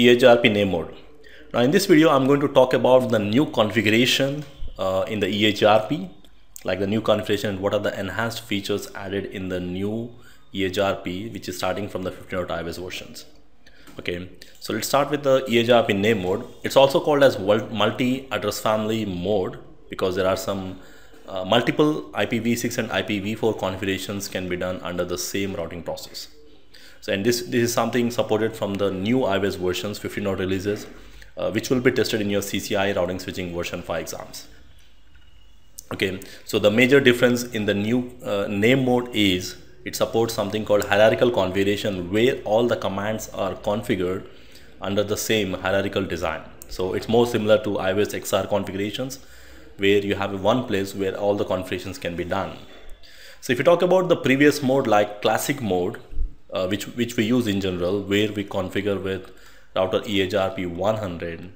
EHRP name mode. Now in this video, I'm going to talk about the new configuration uh, in the EHRP, like the new configuration and what are the enhanced features added in the new EHRP, which is starting from the 15.0 iOS versions. Okay, so let's start with the EHRP name mode. It's also called as multi-address family mode because there are some uh, multiple IPv6 and IPv4 configurations can be done under the same routing process. So and this this is something supported from the new iOS versions 15.0 releases, uh, which will be tested in your CCI routing switching version 5 exams. Okay, so the major difference in the new uh, name mode is it supports something called hierarchical configuration where all the commands are configured under the same hierarchical design. So it's more similar to iOS XR configurations where you have one place where all the configurations can be done. So if you talk about the previous mode like classic mode, uh, which which we use in general where we configure with router ehrp100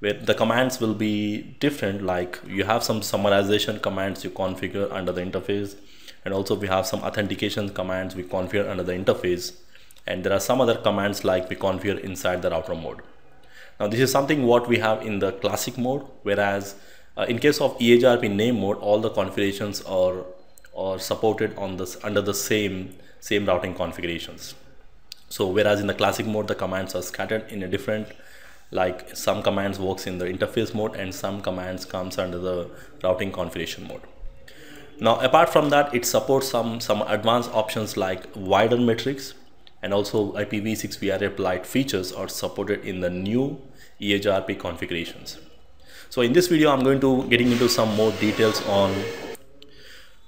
where the commands will be different like you have some summarization commands you configure under the interface and also we have some authentication commands we configure under the interface and there are some other commands like we configure inside the router mode now this is something what we have in the classic mode whereas uh, in case of EHRP name mode all the configurations are or supported on this under the same same routing configurations so whereas in the classic mode the commands are scattered in a different like some commands works in the interface mode and some commands comes under the routing configuration mode now apart from that it supports some some advanced options like wider metrics and also IPv6 VRA applied features are supported in the new EHRP configurations. So in this video, I'm going to getting into some more details on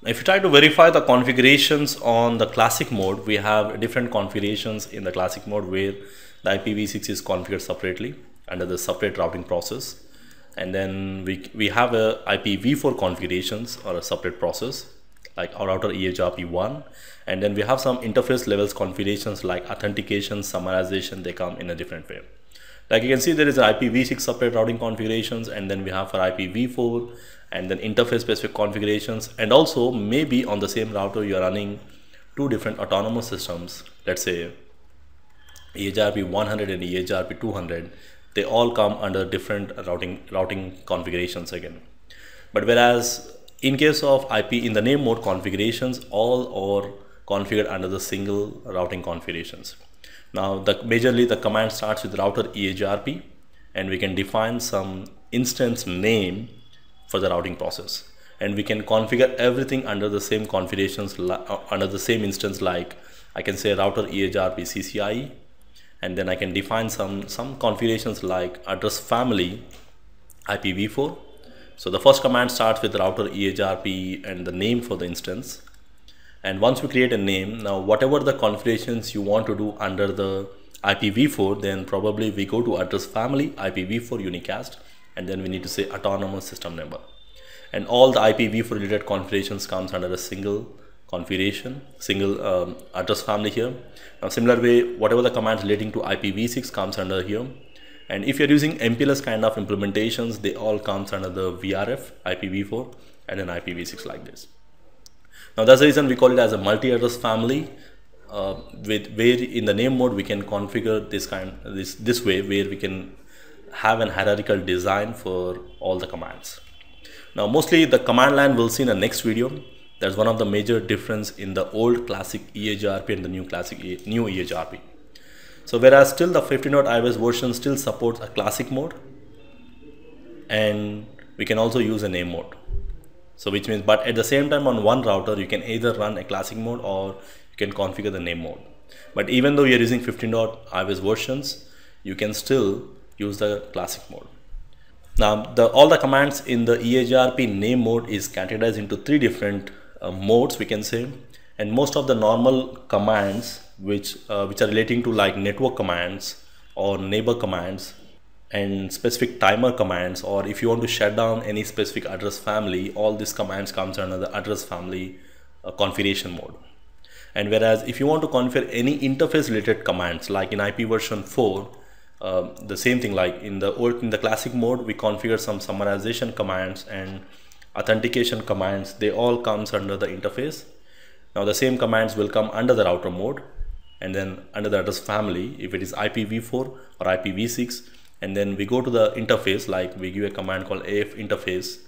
if you try to verify the configurations on the classic mode, we have different configurations in the classic mode where the IPv6 is configured separately under the separate routing process. And then we, we have a IPv4 configurations or a separate process like our router EHRP1. And then we have some interface levels configurations like authentication, summarization, they come in a different way. Like you can see there is an IPv6 separate routing configurations and then we have for IPv4 and then interface specific configurations and also maybe on the same router you are running two different autonomous systems let's say EHRP 100 and EHRP 200 they all come under different routing routing configurations again but whereas in case of IP in the name mode configurations all are configured under the single routing configurations now the majorly the command starts with router EHRP and we can define some instance name for the routing process and we can configure everything under the same configurations uh, under the same instance like I can say router EHRP CCIE and then I can define some some configurations like address family IPv4 so the first command starts with router EHRP and the name for the instance and once we create a name now whatever the configurations you want to do under the IPv4 then probably we go to address family IPv4 unicast and then we need to say autonomous system number and all the IPv4 related configurations comes under a single configuration single um, address family here now similar way whatever the commands relating to IPv6 comes under here and if you're using MPLS kind of implementations they all comes under the VRF IPv4 and then IPv6 like this now that's the reason we call it as a multi-address family. Uh, with where in the name mode we can configure this kind this this way where we can have an hierarchical design for all the commands. Now mostly the command line we'll see in the next video. That's one of the major difference in the old classic EHRP and the new classic new EHRP. So whereas still the iOS version still supports a classic mode and we can also use a name mode so which means but at the same time on one router you can either run a classic mode or you can configure the name mode but even though we are using 15.ios versions you can still use the classic mode now the, all the commands in the EHRP name mode is categorized into three different uh, modes we can say and most of the normal commands which uh, which are relating to like network commands or neighbor commands and specific timer commands or if you want to shut down any specific address family all these commands comes under the address family uh, configuration mode and whereas if you want to configure any interface related commands like in IP version 4 uh, the same thing like in the old in the classic mode we configure some summarization commands and authentication commands they all comes under the interface now the same commands will come under the router mode and then under the address family if it is IPv4 or IPv6 and then we go to the interface like we give a command called af interface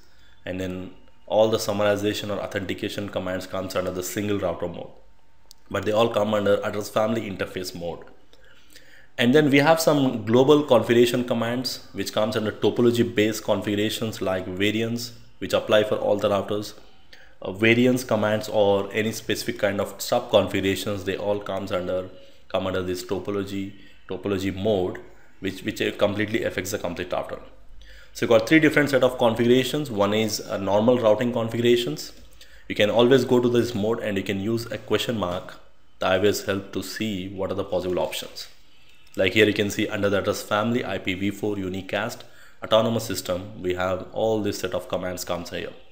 and then all the summarization or authentication commands comes under the single router mode but they all come under address family interface mode and then we have some global configuration commands which comes under topology based configurations like variants which apply for all the routers uh, variance commands or any specific kind of sub configurations they all comes under come under this topology topology mode which, which completely affects the complete router. So you got three different set of configurations. One is a normal routing configurations. You can always go to this mode and you can use a question mark That always help to see what are the possible options. Like here you can see under the address family IPv4 unicast autonomous system we have all this set of commands comes here.